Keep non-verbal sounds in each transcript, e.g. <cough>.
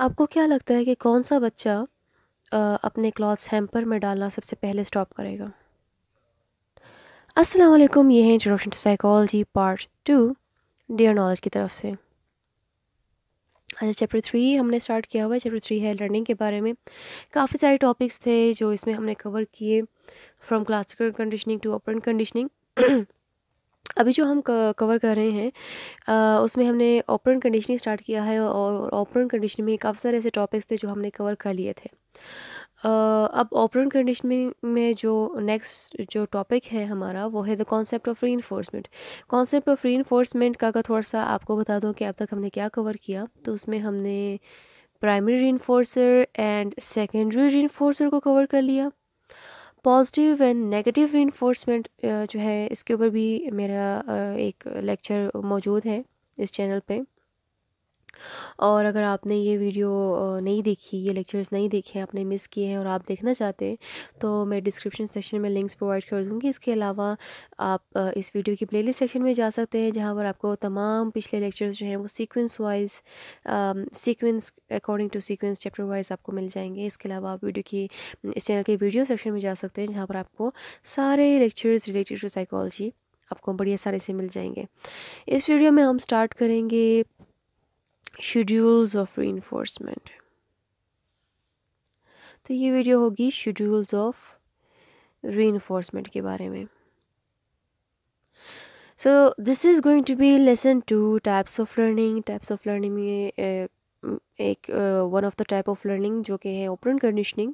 आपको क्या लगता है कि कौन सा बच्चा अपने क्लॉथ्स हैम्पर में डालना सबसे पहले स्टॉप करेगा अस्सलाम वालेकुम ये है introduction to psychology part two dear knowledge की तरफ से अच्छा चैप्टर थ्री हमने स्टार्ट किया हुआ है चैप्टर थ्री है लर्निंग के बारे में काफ़ी सारे टॉपिक्स थे जो इसमें हमने कवर किए from classical conditioning to operant conditioning अभी जो हम कवर कर रहे हैं आ, उसमें हमने ऑपरेंट कंडीशनिंग स्टार्ट किया है और ऑपरेंट कंडीशन में काफ़ी सारे ऐसे टॉपिक्स थे जो हमने कवर कर लिए थे आ, अब ऑपरेंट कंडीशनिंग में जो नेक्स्ट जो टॉपिक है हमारा वो है the concept of reinforcement concept of reinforcement का अगर थोड़ा सा आपको बता दूँ कि अब तक हमने क्या कवर किया तो उसमें हमने प्राइमरी री एंड सेकेंडरी री को कवर कर लिया पॉजिटिव एंड नेगेटिव रिनफोर्समेंट जो है इसके ऊपर भी मेरा uh, एक लेक्चर मौजूद है इस चैनल पे और अगर आपने ये वीडियो नहीं देखी ये लेक्चर्स नहीं देखे आपने मिस किए हैं और आप देखना चाहते हैं तो मैं डिस्क्रिप्शन सेक्शन में लिंक्स प्रोवाइड कर दूँगी इसके अलावा आप इस वीडियो की लिस्ट सेक्शन में जा सकते हैं जहाँ पर आपको तमाम पिछले लेक्चर्स जो हैं वो sequence wise sequence according to sequence chapter wise आपको मिल जाएंगे इसके अलावा आप वीडियो की इस चैनल के वीडियो सेक्शन में जा सकते हैं जहाँ पर आपको सारे लेक्चर्स रिलेटेड टू साइकोलॉजी आपको बड़ी आसानी से मिल जाएंगे इस वीडियो में हम स्टार्ट करेंगे शेड्यूल्स ऑफ री तो ये वीडियो होगी शेड्यूल्स ऑफ री के बारे में so this is going to be lesson two types of learning types of learning में eh, एक one of the type of learning जो कि है ओपन कंडीशनिंग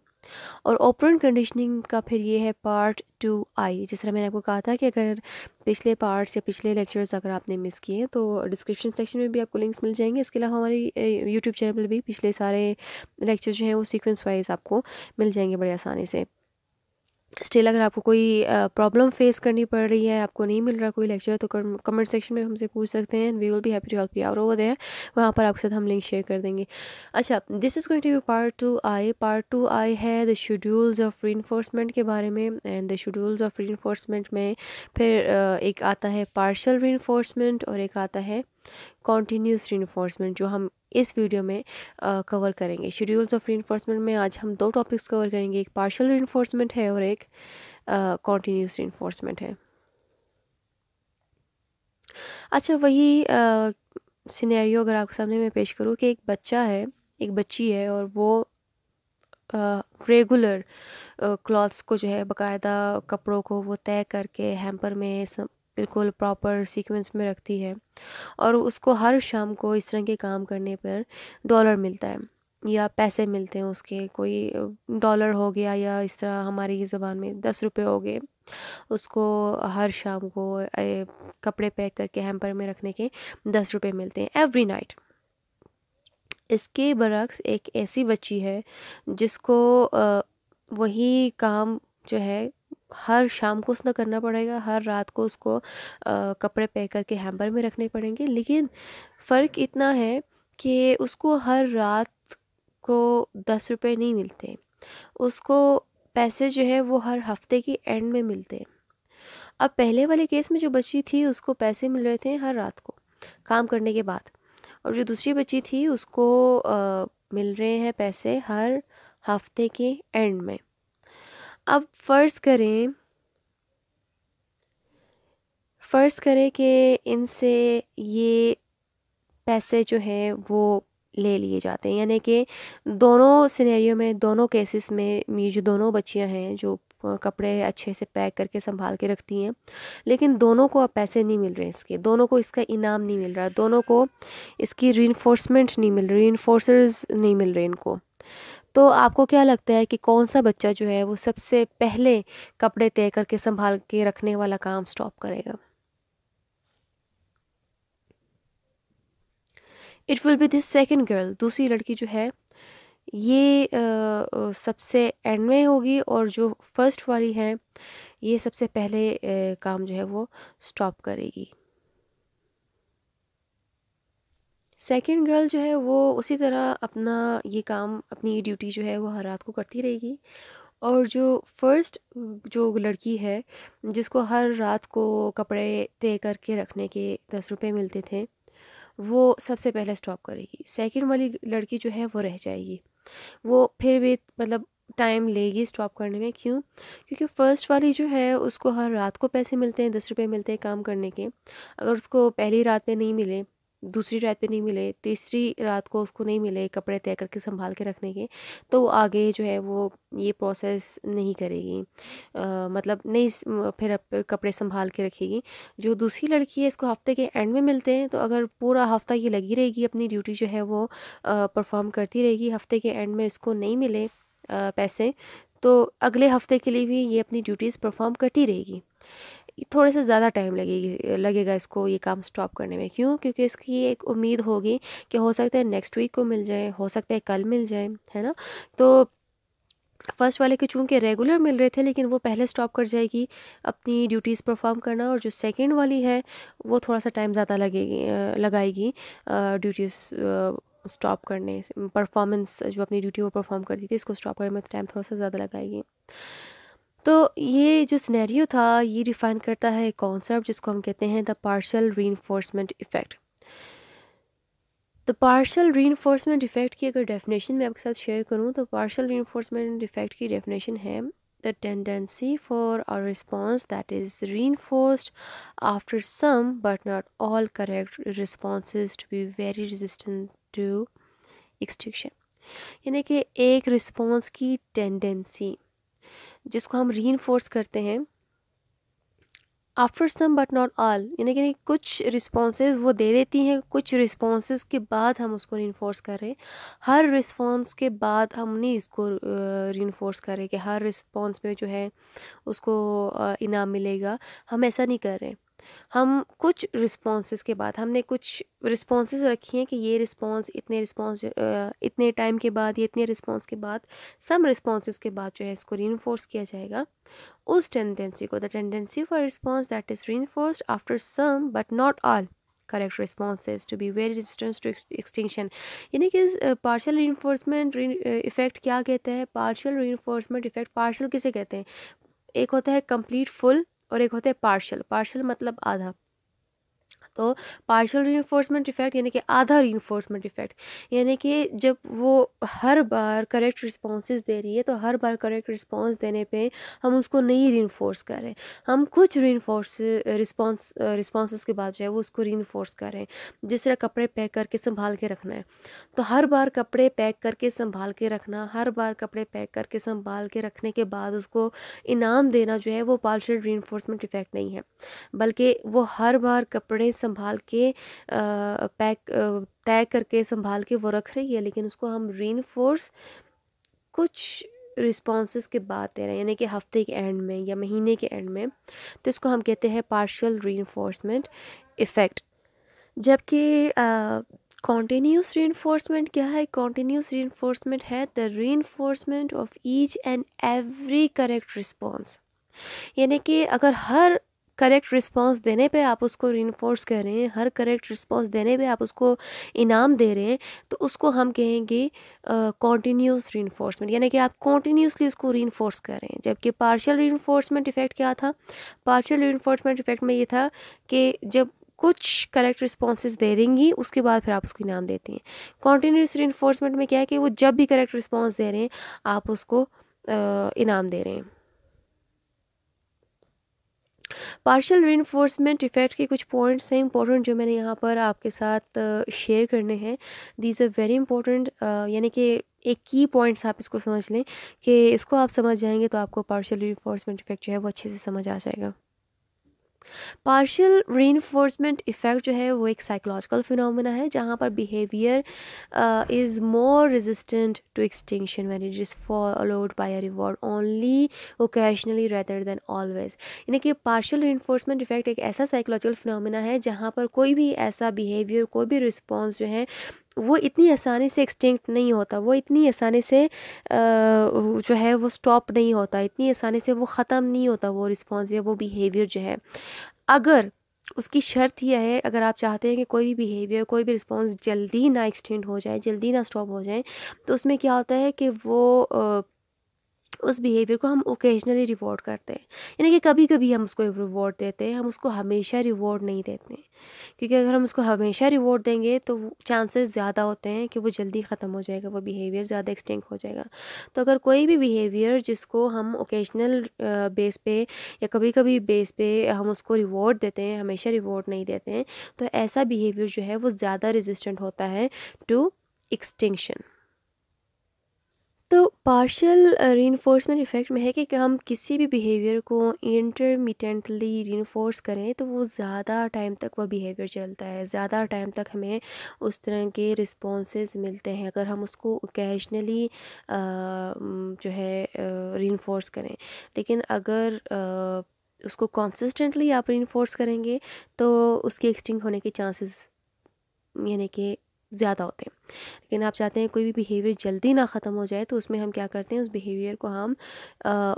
और ऑपरेंट कंडीशनिंग का फिर ये है पार्ट टू आई जिस तरह मैंने आपको कहा था कि अगर पिछले पार्ट्स या पिछले लेक्चर्स अगर आपने मिस किए तो डिस्क्रिप्शन सेक्शन में भी आपको लिंक्स मिल जाएंगे इसके अलावा हमारी यूट्यूब चैनल पर भी पिछले सारे लेक्चर जो हैं वो सीक्वेंस वाइज आपको मिल जाएंगे बड़े आसानी से स्टिल अगर आपको कोई प्रॉब्लम फेस करनी पड़ रही है आपको नहीं मिल रहा कोई लेक्चर तो कमेंट सेक्शन में हमसे पूछ सकते हैं we will be happy to help you out over there वहाँ पर आपके साथ हम लिंक शेयर कर देंगे अच्छा this is going to be part two I part two I है द शेड्यूल्स ऑफ री के बारे में एंड द शेड्यूल्स ऑफ री में फिर एक आता है पार्शल री और एक आता है कॉन्टीन्यूस रीनफोर्समेंट जो हम इस वीडियो में कवर करेंगे शेड्यूल्स ऑफ रीनफोर्समेंट में आज हम दो टॉपिक्स कवर करेंगे एक पार्शल रीनफोर्समेंट है और एक कॉन्टीन्यूस रीनफोर्समेंट है अच्छा वही सिनेरियो अगर आपके सामने मैं पेश करूँ कि एक बच्चा है एक बच्ची है और वो रेगुलर क्लॉथ्स को जो है बकायदा कपड़ों को वो तय करके हैम्पर में सब बिल्कुल प्रॉपर सीक्वेंस में रखती है और उसको हर शाम को इस तरह के काम करने पर डॉलर मिलता है या पैसे मिलते हैं उसके कोई डॉलर हो गया या इस तरह हमारी ज़बान में दस रुपये हो गए उसको हर शाम को कपड़े पैक करके हैम्पर में रखने के दस रुपये मिलते हैं एवरी नाइट इसके बरक्स एक ऐसी बच्ची है जिसको वही काम जो है हर शाम को उसने करना पड़ेगा हर रात को उसको कपड़े पैक करके हैम्पर में रखने पड़ेंगे लेकिन फ़र्क इतना है कि उसको हर रात को दस रुपये नहीं मिलते उसको पैसे जो है वो हर हफ्ते के एंड में मिलते हैं अब पहले वाले केस में जो बच्ची थी उसको पैसे मिल रहे थे हर रात को काम करने के बाद और जो दूसरी बच्ची थी उसको आ, मिल रहे हैं पैसे हर हफ्ते के एंड में अब फ़र्ज़ करें फ़र्ज़ करें कि इनसे ये पैसे जो हैं वो ले लिए जाते हैं यानी कि दोनों सिनेरियो में दोनों केसेस में ये जो दोनों बच्चियां हैं जो कपड़े अच्छे से पैक करके संभाल के रखती हैं लेकिन दोनों को अब पैसे नहीं मिल रहे इसके दोनों को इसका इनाम नहीं मिल रहा दोनों को इसकी री नहीं मिल रही री नहीं मिल रहे इनको तो आपको क्या लगता है कि कौन सा बच्चा जो है वो सबसे पहले कपड़े तय करके संभाल के रखने वाला काम स्टॉप करेगा it will be this second girl दूसरी लड़की जो है ये आ, सबसे एंड में होगी और जो फर्स्ट वाली है ये सबसे पहले आ, काम जो है वो स्टॉप करेगी सेकेंड गर्ल जो है वो उसी तरह अपना ये काम अपनी ड्यूटी जो है वो हर रात को करती रहेगी और जो फर्स्ट जो लड़की है जिसको हर रात को कपड़े तय करके रखने के दस रुपये मिलते थे वो सबसे पहले स्टॉप करेगी सेकेंड वाली लड़की जो है वो रह जाएगी वो फिर भी मतलब टाइम लेगी स्टॉप करने में क्यों क्योंकि फ़र्स्ट वाली जो है उसको हर रात को पैसे मिलते हैं दस रुपये मिलते हैं काम करने के अगर उसको पहली रात में नहीं मिले दूसरी रात पे नहीं मिले तीसरी रात को उसको नहीं मिले कपड़े तय करके संभाल के रखने के तो वो आगे जो है वो ये प्रोसेस नहीं करेगी आ, मतलब नहीं फिर कपड़े संभाल के रखेगी जो दूसरी लड़की है इसको हफ्ते के एंड में मिलते हैं तो अगर पूरा हफ्ता ये लगी रहेगी अपनी ड्यूटी जो है वो परफॉर्म करती रहेगी हफ्ते के एंड में इसको नहीं मिले आ, पैसे तो अगले हफ्ते के लिए भी ये अपनी ड्यूटीज़ परफॉर्म करती रहेगी थोड़े से ज़्यादा टाइम लगेगी लगेगा इसको ये काम स्टॉप करने में क्यों क्योंकि इसकी एक उम्मीद होगी कि हो सकता है नेक्स्ट वीक को मिल जाए हो सकता है कल मिल जाए है ना तो फर्स्ट वाले के चूँकि रेगुलर मिल रहे थे लेकिन वो पहले स्टॉप कर जाएगी अपनी ड्यूटीज़ परफॉर्म करना और जो सेकेंड वाली है वो थोड़ा सा टाइम ज़्यादा लगेगी लगाएगी ड्यूटीज़ स्टॉप करने परफॉर्मेंस जो अपनी ड्यूटी वो परफॉर्म करती थी इसको स्टॉप करने में टाइम तो थोड़ा सा ज़्यादा लगाएगी तो ये जो सिनेरियो था ये डिफ़ाइन करता है कॉन्सेप्ट जिसको हम कहते हैं the partial re effect the partial re effect की अगर डेफिनेशन मैं आपके साथ शेयर करूँ तो पार्शल री इफ़ेक्ट की डेफिनेशन है tendency for for response that is re reinforced after some but not all correct response to be very resistant to extinction यानी कि एक रिस्पॉन्स की टेंडेंसी जिसको हम री करते हैं after some but not all यानी कि कुछ रिस्पॉन्सेज वो दे देती हैं कुछ रिस्पॉन्सेज के बाद हम उसको री इनफोर्स करें हर रिस्पॉन्स के बाद हम नहीं इसको इनफोर्स करें कि हर रिस्पॉन्स में जो है उसको इनाम मिलेगा हम ऐसा नहीं कर रहे हम कुछ रिस्पॉन्स के बाद हमने कुछ रिस्पॉन्स रखी हैं कि ये रिस्पॉन्स इतने रिस्पॉन्स इतने टाइम के बाद या इतने रिस्पॉन्स के बाद सम रिस्पॉन्स के बाद जो है इसको रीनफोर्स किया जाएगा उस टेंडेंसी को the tendency for response that is reinforce after some but not all correct response to be very resistance to extinction यानी कि पार्शल reinforcement इफेक्ट क्या कहते हैं पार्शल reinforcement इफेक्ट पार्शल किसे कहते हैं एक होता है कंप्लीट फुल और एक होते हैं पार्शल पार्शल मतलब आधा तो पार्शल इन्फोर्समेंट इफ़ेक्ट यानी कि आधा रीइंफोर्समेंट इफ़ेक्ट यानी कि जब वो हर बार करेक्ट रिस्पॉन्स दे रही है तो हर बार करेक्ट रिस्पॉन्स देने पे हम उसको नहीं रीइंफोर्स करें हम कुछ रीइंफोर्स रिस्पॉन्स रिस्पॉन्स के बाद जो है वो उसको इन्फोर्स करें जिस तरह कपड़े पैक करके संभाल के रखना है तो हर बार कपड़े पैक करके संभाल के रखना हर बार कपड़े पैक करके संभाल के रखने के बाद उसको इनाम देना जो है वो पार्शल रीइंफोर्समेंट इफ़ेक्ट नहीं है बल्कि वो हर बार कपड़े संभाल के पैक तय करके संभाल के वो रख रही है लेकिन उसको हम रीन कुछ रिस्पॉन्स के बाद दे रहे हैं यानी कि हफ्ते के एंड में या महीने के एंड में तो इसको हम कहते हैं पार्शियल री इफ़ेक्ट जबकि कॉन्टीन्यूस री क्या है कॉन्टीन्यूस री है the re of each and every correct response यानी कि अगर हर करेक्ट रिस्पॉन्स देने पे आप उसको री कह रहे हैं हर करेक्ट रिस्पॉन्स देने पे आप उसको इनाम दे रहे हैं तो उसको हम कहेंगे कॉन्टीन्यूस री इन्फोर्समेंट यानी कि आप कॉन्टीन्यूसली उसको री इन्फोर्स कर रहे हैं जबकि पार्शियल री इन्फोर्समेंट इफ़ेक्ट क्या था पार्शियल री इन्फोर्समेंट इफ़ेक्ट में ये था कि जब कुछ करेक्ट रिस्पॉन्स दे देंगी उसके बाद फिर आप उसको इनाम देती हैं कॉन्टीन्यूस री में क्या है कि वो जब भी करेक्ट रिस्पॉन्स दे रहे हैं आप उसको इनाम दे रहे हैं पार्शियल इन्फोर्समेंट इफ़ेक्ट के कुछ पॉइंट्स हैं इंपॉर्टेंट जो मैंने यहाँ पर आपके साथ शेयर करने हैं दीज आर वेरी इंपॉर्टेंट यानी कि एक की पॉइंट्स आप इसको समझ लें कि इसको आप समझ जाएंगे तो आपको पार्शियल इन्फोर्समेंट इफेक्ट जो है वो अच्छे से समझ आ जाएगा पार्शियल इन्फोर्समेंट इफ़ेक्ट जो है वो एक साइकोलॉजिकल फिनोमेना है जहाँ पर behaviour is more resistant to extinction when it is followed by a reward only occasionally rather than always यानी कि पार्शियल इन्फोर्समेंट इफ़ेक्ट एक ऐसा साइकोलॉजिकल फिनोमेना है जहाँ पर कोई भी ऐसा बिहेवियर कोई भी रिस्पॉन्स जो है वो इतनी आसानी से एक्सटिंक्ट नहीं होता वो इतनी आसानी से जो है वो स्टॉप नहीं होता इतनी आसानी से वो ख़त्म नहीं होता वो रिस्पॉन्स या वो बिहेवियर जो है अगर उसकी शर्त यह है अगर आप चाहते हैं कि कोई भी बिहेवियर कोई भी रिस्पॉन्स जल्दी ना एक्सटेंड हो जाए जल्दी ना स्टॉप हो जाए तो उसमें क्या होता है कि वो उस बिहेवियर को हम ओकेजनली रिवॉर्ड करते हैं यानी कि कभी कभी हम उसको रिवॉर्ड देते हैं हम उसको हमेशा रिवॉर्ड नहीं देते हैं क्योंकि अगर हम उसको हमेशा रिवॉर्ड देंगे तो चांसेस ज़्यादा होते हैं कि वो जल्दी ख़त्म हो जाएगा वो बिहेवियर ज़्यादा एक्सटेंड हो जाएगा तो अगर कोई भी बिहेवियर जिसको हम ओकेजनल बेस पे या कभी कभी बेस पे हम उसको रिवॉर्ड देते हैं हमेशा रिवॉर्ड नहीं देते हैं तो ऐसा बिहेवियर जो है वो ज़्यादा रेजिस्टेंट होता है टू एक्सटिंक्शन तो पार्शल रीनफोर्समेंट इफ़ेक्ट में है कि हम किसी भी बिहेवियर को इंटरमीडियंटली रिनफोर्स करें तो वो ज़्यादा टाइम तक वह बिहेवियर चलता है ज़्यादा टाइम तक हमें उस तरह के रिस्पॉन्सेज मिलते हैं अगर हम उसको ओकेजनली uh, जो है रिनफोर्स uh, करें लेकिन अगर आ, uh, उसको कॉन्सिस्टेंटली आप रिनफोर्स करेंगे तो उसके एक्सटिंग होने के चांसेस यानी कि ज़्यादा होते हैं लेकिन आप चाहते हैं कोई भी बिहेवियर जल्दी ना ख़त्म हो जाए तो उसमें हम क्या करते हैं उस बिहेवियर को हम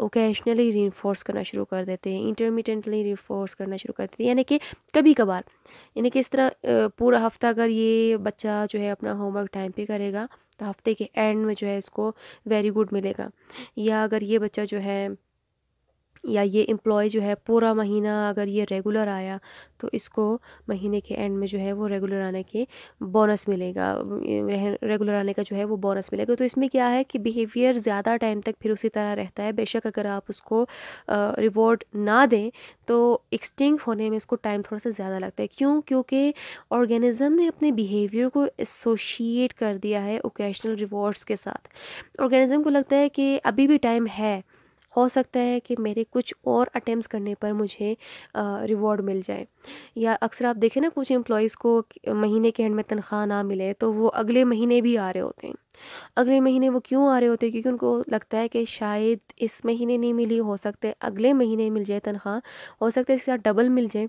ओकेशनली री करना शुरू कर देते हैं इंटरमीडियंटली री करना शुरू कर देते हैं यानी कि कभी कभार यानी कि इस तरह पूरा हफ्ता अगर ये बच्चा जो है अपना होमवर्क टाइम पे करेगा तो हफ्ते के एंड में जो है इसको वेरी गुड मिलेगा या अगर ये बच्चा जो है या ये एम्प्लॉय जो है पूरा महीना अगर ये रेगुलर आया तो इसको महीने के एंड में जो है वो रेगुलर आने के बोनस मिलेगा रेगुलर आने का जो है वो बोनस मिलेगा तो इसमें क्या है कि बिहेवियर ज़्यादा टाइम तक फिर उसी तरह रहता है बेशक अगर आप उसको रिवॉर्ड ना दें तो एक्सटिंग होने में इसको टाइम थोड़ा सा ज़्यादा लगता है क्यों क्योंकि ऑर्गेनिज़म ने अपने बिहेवियर को एसोशिएट कर दिया है ओकेशनल रिवॉर्ड्स के साथ ऑर्गेनिज़म को लगता है कि अभी भी टाइम है हो सकता है कि मेरे कुछ और अटैम्प्ट करने पर मुझे रिवॉर्ड मिल जाए या अक्सर आप देखें ना कुछ एम्प्लॉयज़ को महीने के एंड में तनख्वाह ना मिले तो वो अगले महीने भी आ रहे होते हैं अगले महीने वो क्यों आ रहे होते हैं क्योंकि उनको लगता है कि शायद इस महीने नहीं मिली हो सकते अगले महीने मिल जाए तनख्वाह हो सकता है इसके साथ डबल मिल जाए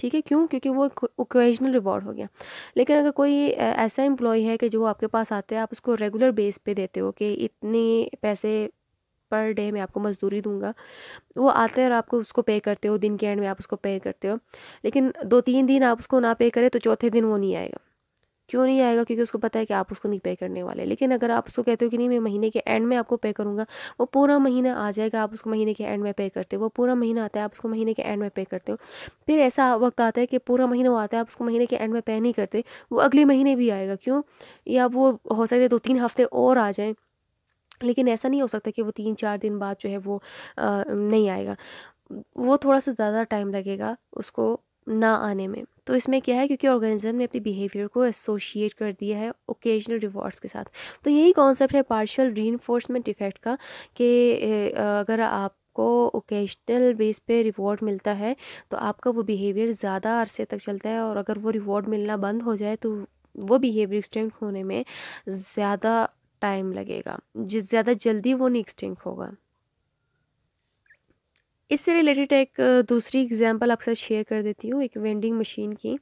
ठीक है क्यों क्योंकि वो ओकेजनल रिवॉर्ड हो गया लेकिन अगर कोई ऐसा एम्प्लॉय है कि जो आपके पास आता है आप उसको रेगुलर बेस पे देते हो कि इतने पैसे पर डे मैं आपको मज़दूरी दूंगा वो आते हैं और आपको उसको पे करते हो दिन के एंड में आप उसको पे करते हो लेकिन दो तीन दिन आप उसको ना पे करें तो चौथे दिन वो नहीं आएगा क्यों नहीं आएगा क्योंकि उसको पता है कि आप उसको नहीं पे करने वाले लेकिन अगर आप उसको कहते हो कि नहीं मैं महीने के एंड में आपको पे करूँगा वो पूरा महीना आ जाएगा आप उसको महीने के एंड में पे करते हो वो पूरा महीना आता है आप उसको महीने के एंड में पे करते हो फिर ऐसा वक्त आता है कि पूरा महीना वो आता है आप उसको महीने के एंड में पे नहीं करते वो अगले महीने भी आएगा क्यों या वो हो सकते दो तीन हफ्ते और आ जाएँ लेकिन ऐसा नहीं हो सकता कि वो तीन चार दिन बाद जो है वो आ, नहीं आएगा वो थोड़ा सा ज़्यादा टाइम लगेगा उसको ना आने में तो इसमें क्या है क्योंकि ऑर्गेनिज्म ने अपने बिहेवियर को एसोशिएट कर दिया है ओकेजनल रिवॉर्ड्स के साथ तो यही कॉन्सेप्ट है पार्शियल री इफेक्ट का कि अगर आप आपको ओकेजनल बेस पे रिवॉर्ड मिलता है तो आपका वो बिहेवियर ज़्यादा अरसे तक चलता है और अगर वो रिवॉर्ड मिलना बंद हो जाए तो वो बिहेवियर एक्सटेंड होने में ज़्यादा टाइम लगेगा जिस ज़्यादा जल्दी वो नहीं एक्सटिंक होगा इससे रिलेटेड एक दूसरी एग्जांपल आपके साथ शेयर कर देती हूँ एक वेंडिंग मशीन की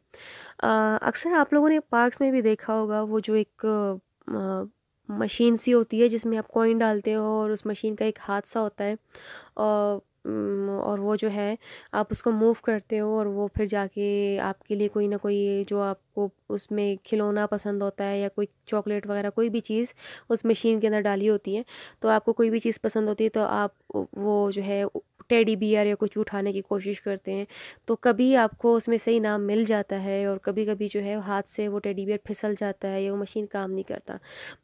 अक्सर आप लोगों ने पार्क्स में भी देखा होगा वो जो एक आ, मशीन सी होती है जिसमें आप कॉइन डालते हो और उस मशीन का एक हादसा होता है और और वो जो है आप उसको मूव करते हो और वो फिर जाके आपके लिए कोई ना कोई जो आपको उसमें खिलौना पसंद होता है या कोई चॉकलेट वगैरह कोई भी चीज़ उस मशीन के अंदर डाली होती है तो आपको कोई भी चीज़ पसंद होती है तो आप वो जो है टेडी बियर या कुछ उठाने की कोशिश करते हैं तो कभी आपको उसमें सही नाम मिल जाता है और कभी कभी जो है हाथ से वो टेडी बियर फिसल जाता है या वो मशीन काम नहीं करता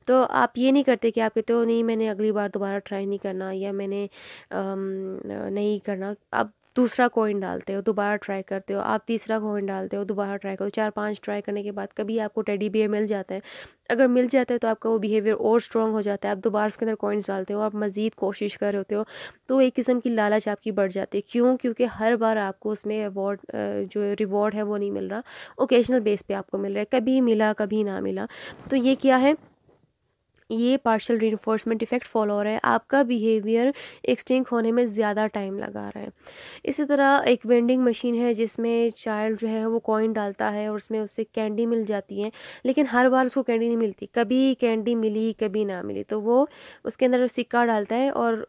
तो आप ये नहीं करते कि आप कहते हो तो नहीं मैंने अगली बार दोबारा ट्राई नहीं करना या मैंने आम, नहीं करना अब दूसरा कॉइन डालते हो दोबारा ट्राई करते हो आप तीसरा कॉइन डालते हो दोबारा ट्राई करो चार पाँच ट्राई करने के बाद कभी आपको टेडी बियर मिल जाता है अगर मिल जाता है तो आपका वो बिहेवियर और स्ट्रॉन्ग हो जाता है आप दोबारा उसके अंदर कॉइन्स डालते हो आप मज़ीद कोशिश कर रहे होते हो तो एक किस्म की लालच आपकी बढ़ जाती है क्यों क्योंकि हर बार आपको उसमें अवॉर्ड जो रिवॉर्ड है वो नहीं मिल रहा ओकेजनल बेस पर आपको मिल रहा है कभी मिला कभी ना मिला तो ये क्या है ये पार्शल रीइन्फोर्समेंट इफेक्ट फॉलो हो रहा है आपका बिहेवियर एक्सटिंक होने में ज़्यादा टाइम लगा रहा है इसी तरह एक वेंडिंग मशीन है जिसमें चाइल्ड जो है वो कॉइन डालता है और उसमें उससे कैंडी मिल जाती है लेकिन हर बार उसको कैंडी नहीं मिलती कभी कैंडी मिली कभी ना मिली तो वो उसके अंदर सिक्का डालता है और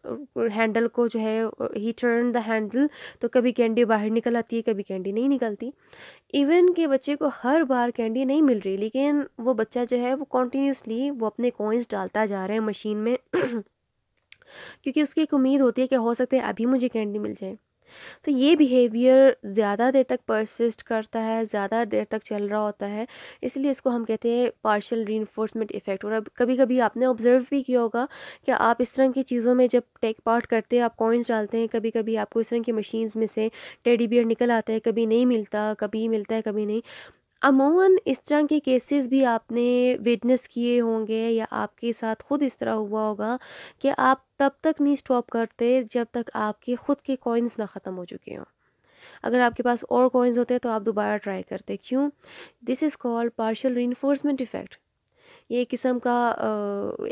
हैंडल को जो है ही टर्न द हैंडल तो कभी कैंडी बाहर निकल आती है कभी कैंडी नहीं निकलती इवन के बच्चे को हर बार कैंडी नहीं मिल रही लेकिन वो बच्चा जो है वो कॉन्टीन्यूसली वो अपने कॉइन्स डालता जा रहा है मशीन में <clears throat> क्योंकि उसकी एक उम्मीद होती है कि हो सकता है अभी मुझे कैंडी मिल जाए तो ये बिहेवियर ज़्यादा देर तक परसिस्ट करता है ज़्यादा देर तक चल रहा होता है इसलिए इसको हम कहते हैं पार्शल री इफ़ेक्ट और कभी कभी आपने ऑब्ज़र्व भी किया होगा कि आप इस तरह की चीज़ों में जब टेक पार्ट करते हैं आप कॉइन्स डालते हैं कभी कभी आपको इस तरह की मशीन्स में से टेडी बियर निकल आता है कभी नहीं मिलता कभी मिलता है कभी नहीं अमूमन इस तरह के केसेस भी आपने विटनेस किए होंगे या आपके साथ खुद इस तरह हुआ होगा कि आप तब तक नहीं स्टॉप करते जब तक आपके ख़ुद के कॉइन्स ना ख़त्म हो चुके हों अगर आपके पास और कॉइन्स होते हैं तो आप दोबारा ट्राई करते क्यों this is called partial reinforcement effect ये किस्म का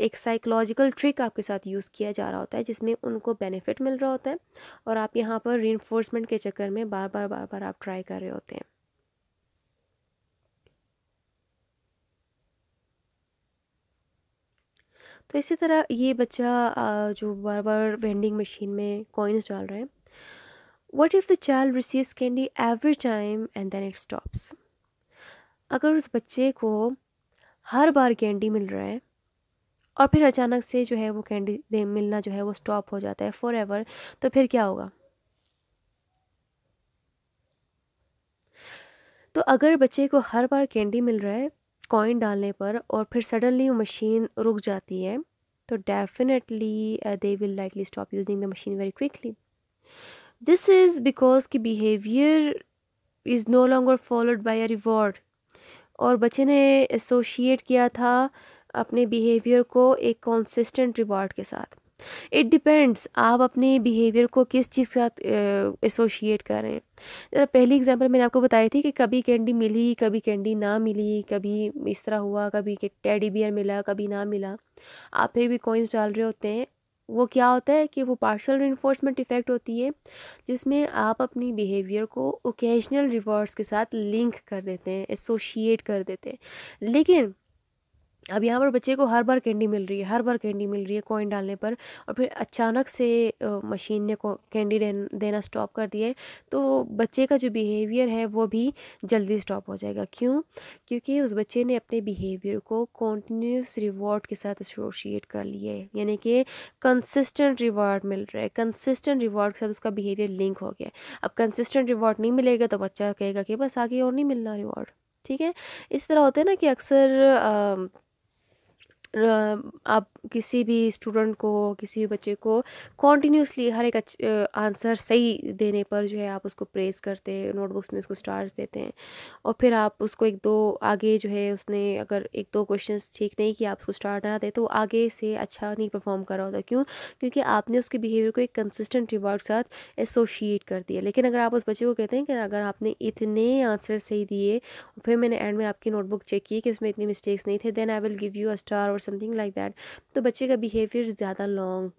एक साइकोलॉजिकल ट्रिक आपके साथ यूज़ किया जा रहा होता है जिसमें उनको बेनिफिट मिल रहा होता है और आप यहाँ पर रिनफोर्समेंट के चक्कर में बार बार बार बार आप ट्राई कर रहे होते हैं तो इसी तरह ये बच्चा जो बार बार वेंडिंग मशीन में कॉइन्स डाल रहे हैं what if the child receives candy every time and then it stops अगर उस बच्चे को हर बार कैंडी मिल रहा है और फिर अचानक से जो है वो कैंडी दे मिलना जो है वो स्टॉप हो जाता है फॉर एवर तो फिर क्या होगा तो अगर बच्चे को हर बार कैंडी मिल रहा है कॉइन डालने पर और फिर सडनली वो मशीन रुक जाती है तो definitely they will likely stop using the machine very quickly this is because की behaviour is no longer followed by a reward और बच्चे ने एसोशिएट किया था अपने बिहेवियर को एक कॉन्सिस्टेंट रिवॉर्ड के साथ इट डिपेंड्स आप अपने बिहेवियर को किस चीज़ के साथ एसोशिएट कर रहे हैं जरा पहली एग्जांपल मैंने आपको बताई थी कि कभी कैंडी मिली कभी कैंडी ना मिली कभी इस तरह हुआ कभी टेडी बियर मिला कभी ना मिला आप फिर भी कॉइन्स डाल रहे होते हैं वो क्या होता है कि वो पार्शल इन्फोर्समेंट इफ़ेक्ट होती है जिसमें आप अपनी बिहेवियर को ओकेजनल रिवॉर्ड्स के साथ लिंक कर देते हैं एसोशिएट कर देते हैं लेकिन अब यहाँ पर बच्चे को हर बार कैंडी मिल रही है हर बार कैंडी मिल रही है कॉइन डालने पर और फिर अचानक से मशीन ने कैंडी देना स्टॉप कर दिया तो बच्चे का जो बिहेवियर है वो भी जल्दी स्टॉप हो जाएगा क्यों क्योंकि उस बच्चे ने अपने बिहेवियर को कॉन्टीन्यूस रिवॉर्ड के साथ एसोशिएट कर लिया है यानी कि कंसिस्टेंट रिवॉर्ड मिल रहा है कंसिस्टेंट रिवॉर्ड के साथ उसका बिहेवियर लिंक हो गया अब कंसिस्टेंट रिवॉर्ड नहीं मिलेगा तो बच्चा कहेगा कि बस आगे और नहीं मिलना रिवॉर्ड ठीक है इस तरह होता है ना कि अक्सर आप किसी भी स्टूडेंट को किसी भी बच्चे को कॉन्टीन्यूसली हर एक आंसर सही देने पर जो है आप उसको प्रेस करते हैं नोटबुक्स में उसको स्टार्स देते हैं और फिर आप उसको एक दो आगे जो है उसने अगर एक दो क्वेश्चन ठीक नहीं किया आप उसको स्टार ना दे तो आगे से अच्छा नहीं परफॉर्म कर रहा होता क्यों क्योंकि आपने उसके बिहेवियर को एक कंसिस्टेंट रिवॉर्ड के साथ एसोशिएट कर दिया लेकिन अगर आप उस बच्चे को कहते हैं कि अगर आपने इतने आंसर सही दिए फिर मैंने एंड में आपकी नोटबुक चेक की कि उसमें इतनी मिस्टेक्स नहीं थे then I will give you a star और समथिंग लाइक दैट तो बच्चे का बिहेवियर ज़्यादा लॉन्ग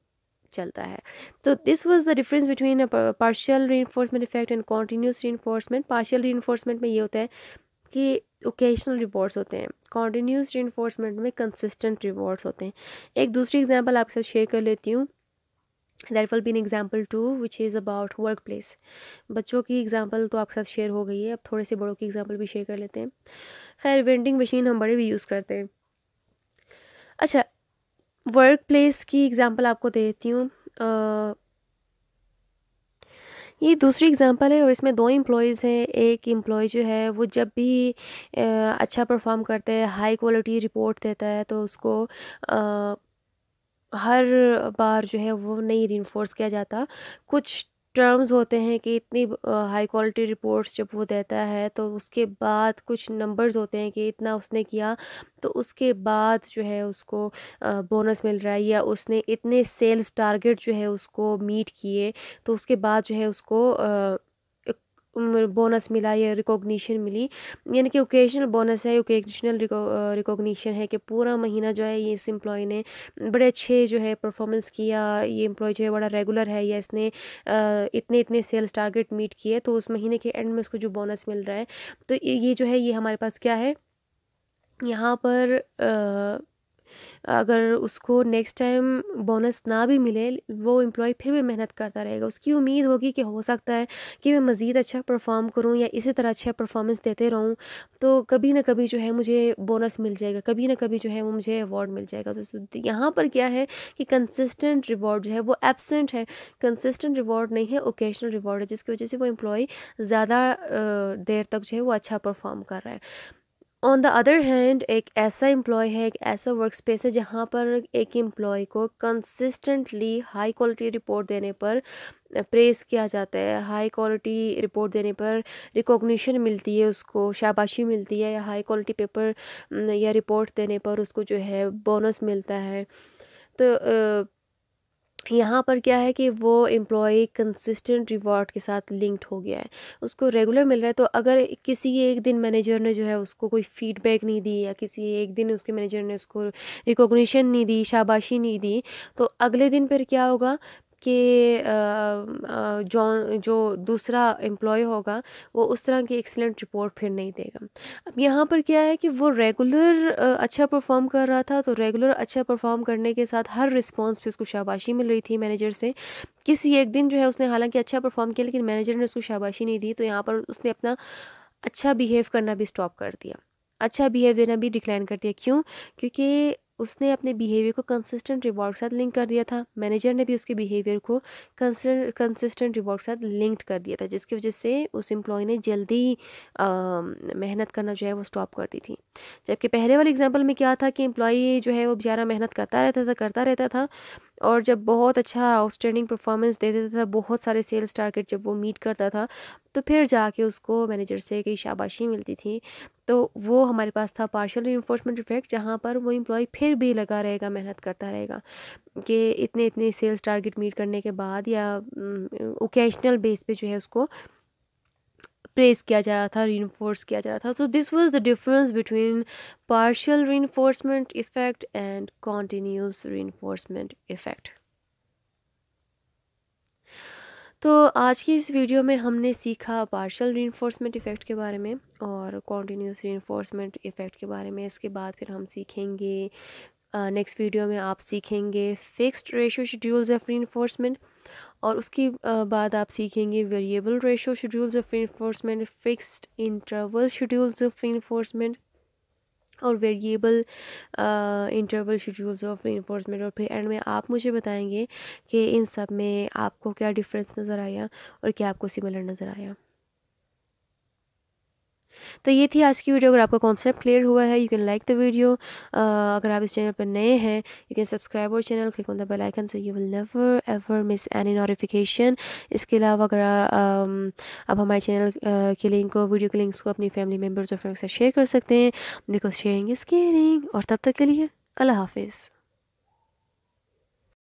चलता है तो this was the difference between partial re effect and continuous reinforcement partial re में ये होता है कि ओकेशनल रिवॉर्ड्स होते हैं कॉन्टीन्यूस री में कंसिस्टेंट रिवॉर्ड्स होते हैं एक दूसरी एग्जाम्पल आपके साथ शेयर कर लेती हूँ that will be an example two which is about work place बच्चों की एग्जाम्पल तो आपके साथ शेयर हो गई है अब थोड़े से बड़ों की एग्जाम्पल भी शेयर कर लेते हैं खैर वेंडिंग मशीन हम बड़े भी यूज़ करते हैं अच्छा वर्क प्लेस की एग्ज़ाम्पल आपको देती हूँ ये दूसरी एग्जांपल है और इसमें दो एम्प्लॉयज़ हैं एक एम्प्लॉय जो है वो जब भी अच्छा परफॉर्म करते हैं हाई क्वालिटी रिपोर्ट देता है तो उसको हर बार जो है वो नहीं रिनफोर्स किया जाता कुछ टर्म्स होते हैं कि इतनी हाई क्वालिटी रिपोर्ट्स जब वो देता है तो उसके बाद कुछ नंबर्स होते हैं कि इतना उसने किया तो उसके बाद जो है उसको बोनस मिल रहा है या उसने इतने सेल्स टारगेट जो है उसको मीट किए तो उसके बाद जो है उसको बोनस मिला या रिकॉग्निशन मिली यानी कि ओकेजनल बोनस है ओकेजनल रिकॉग्निशन है कि पूरा महीना जो है ये इस एम्प्लॉय ने बड़े अच्छे जो है परफॉर्मेंस किया ये एम्प्लॉय जो है बड़ा रेगुलर है या इसने इतने इतने सेल्स टारगेट मीट किए तो उस महीने के एंड में उसको जो बोनस मिल रहा है तो ये जो है ये हमारे पास क्या है यहाँ पर आ, अगर उसको नेक्स्ट टाइम बोनस ना भी मिले वो एम्प्लॉय फिर भी मेहनत करता रहेगा उसकी उम्मीद होगी कि हो सकता है कि मैं मज़ीद अच्छा परफॉर्म करूँ या इसी तरह अच्छा परफॉर्मेंस देते रहूँ तो कभी ना कभी जो है मुझे बोनस मिल जाएगा कभी ना कभी जो है वो मुझे अवार्ड मिल जाएगा तो, तो, तो यहाँ पर क्या है कि कंसिस्टेंट रिवॉर्ड जो है वो एबसेंट है कंसिस्टेंट रिवॉर्ड नहीं है ओकेशनल रिवॉर्ड है जिसकी वजह से वो एम्प्लॉय ज़्यादा देर तक जो है वो अच्छा परफॉर्म कर रहा है ऑन द अदर हैंड एक ऐसा एम्प्लॉय है एक ऐसा वर्क स्पेस है जहाँ पर एक एम्प्लॉय को कंसिस्टेंटली हाई क्वालिटी रिपोर्ट देने पर प्रेस किया जाता है हाई क्वालिटी रिपोर्ट देने पर रिकॉग्निशन मिलती है उसको शाबाशी मिलती है या हाई क्वालिटी पेपर या रिपोर्ट देने पर उसको जो है बोनस मिलता है तो यहाँ पर क्या है कि वो एम्प्लॉय कंसिस्टेंट रिवॉर्ड के साथ लिंक्ड हो गया है उसको रेगुलर मिल रहा है तो अगर किसी एक दिन मैनेजर ने जो है उसको कोई फीडबैक नहीं दी या किसी एक दिन उसके मैनेजर ने उसको रिकॉग्निशन नहीं दी शाबाशी नहीं दी तो अगले दिन फिर क्या होगा कि जॉन जो दूसरा एम्प्लॉय होगा वो उस तरह की एक्सीलेंट रिपोर्ट फिर नहीं देगा अब यहाँ पर क्या है कि वो रेगुलर अच्छा परफॉर्म कर रहा था तो रेगुलर अच्छा परफॉर्म करने के साथ हर रिस्पॉन्स पे उसको शाबाशी मिल रही थी मैनेजर से किसी एक दिन जो है उसने हालांकि अच्छा परफॉर्म किया लेकिन मैनेजर ने उसको शाबाशी नहीं दी तो यहाँ पर उसने अपना अच्छा बिहेव करना भी स्टॉप कर दिया अच्छा बिहेव देना भी डिक्लाइन कर दिया क्यों क्योंकि उसने अपने बिहेवियर को कंसिस्टेंट रिवॉर्ड के साथ लिंक कर दिया था मैनेजर ने भी उसके बिहेवियर को कंसिस्टेंट रिवॉर्ड के साथ लिंक्ड कर दिया था जिसकी वजह से उस एम्प्लॉय ने जल्दी ही मेहनत करना जो है वो स्टॉप कर दी थी जबकि पहले वाले एग्जाम्पल में क्या था कि एम्प्लॉय जो है वो बेचारा मेहनत करता रहता था करता रहता था और जब बहुत अच्छा आउटस्टैंडिंग परफॉर्मेंस दे देता था बहुत सारे सेल्स टारगेट जब वो मीट करता था तो फिर जाके उसको मैनेजर से कई शाबाशी मिलती थी तो वो हमारे पास था पार्शल इन्फोर्समेंट इफेक्ट जहाँ पर वो इम्प्लॉय फिर भी लगा रहेगा मेहनत करता रहेगा कि इतने इतने सेल्स टारगेट मीट करने के बाद या ओकेशनल बेस पे जो है उसको प्रेस किया जा रहा था रीनफोर्स किया जा रहा था so this was the difference between partial reinforcement effect and continuous reinforcement effect तो आज की इस वीडियो में हमने सीखा पार्शियल रीनफोर्समेंट इफ़ेक्ट के बारे में और कॉन्टीन्यूस रीनफोर्समेंट इफ़ेक्ट के बारे में इसके बाद फिर हम सीखेंगे नेक्स्ट वीडियो में आप सीखेंगे fixed ratio schedules of reinforcement और उसके बाद आप सीखेंगे variable ratio schedules of reinforcement fixed interval schedules of reinforcement और variable interval schedules of reinforcement और फिर एंड में आप मुझे बताएंगे कि इन सब में आपको क्या डिफरेंस नज़र आया और क्या आपको सिमिलर नज़र आया तो ये थी आज की वीडियो अगर आपका कॉन्सेप्ट क्लियर हुआ है you can like the video अगर आप इस चैनल पर नए हैं यू कैन सब्सक्राइब और channel click on the bell icon so you will never ever miss any notification इसके अलावा अगर आप हमारे चैनल के लिंक को वीडियो के लिंक्स को अपनी फैमिली मेम्बर्स और फ्रेंड्स से शेयर कर सकते हैं बिकॉज शेयरिंग इज़ केयरिंग और तब तक के लिए अल्लाह हाफिज़